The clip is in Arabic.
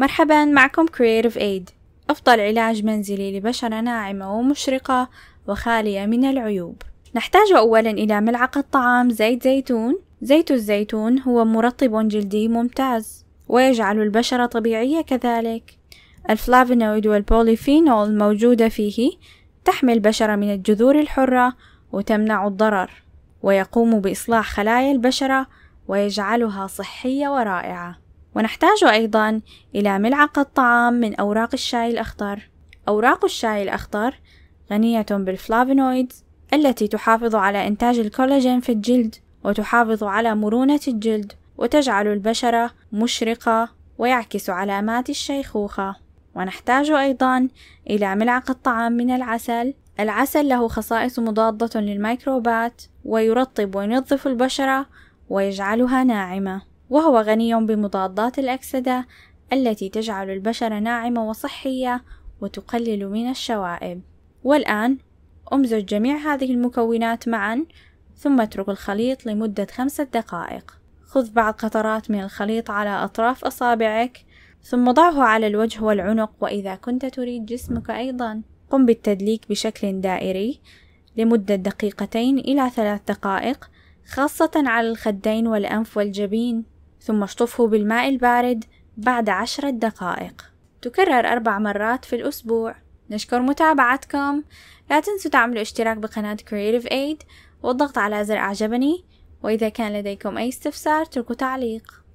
مرحبا معكم Creative Aid أفضل علاج منزلي لبشرة ناعمة ومشرقة وخالية من العيوب نحتاج أولا إلى ملعقة طعام زيت زيتون زيت الزيتون هو مرطب جلدي ممتاز ويجعل البشرة طبيعية كذلك الفلافونويد والبوليفينول موجودة فيه تحمي البشرة من الجذور الحرة وتمنع الضرر ويقوم بإصلاح خلايا البشرة ويجعلها صحية ورائعة ونحتاج أيضا إلى ملعقة طعام من أوراق الشاي الأخضر أوراق الشاي الأخضر غنية بالفلافونويدز التي تحافظ على إنتاج الكولاجين في الجلد وتحافظ على مرونة الجلد وتجعل البشرة مشرقة ويعكس علامات الشيخوخة ونحتاج أيضا إلى ملعقة طعام من العسل العسل له خصائص مضادة للميكروبات ويرطب وينظف البشرة ويجعلها ناعمة وهو غني بمضادات الأكسدة التي تجعل البشرة ناعمة وصحية وتقلل من الشوائب والآن أمزج جميع هذه المكونات معا ثم اترك الخليط لمدة خمسة دقائق خذ بعض قطرات من الخليط على أطراف أصابعك ثم ضعه على الوجه والعنق وإذا كنت تريد جسمك أيضا قم بالتدليك بشكل دائري لمدة دقيقتين إلى ثلاث دقائق خاصة على الخدين والأنف والجبين ثم اشطفه بالماء البارد بعد عشرة دقائق تكرر أربع مرات في الأسبوع نشكر متابعتكم لا تنسوا تعملوا اشتراك بقناة Creative Aid والضغط على زر أعجبني وإذا كان لديكم أي استفسار اتركوا تعليق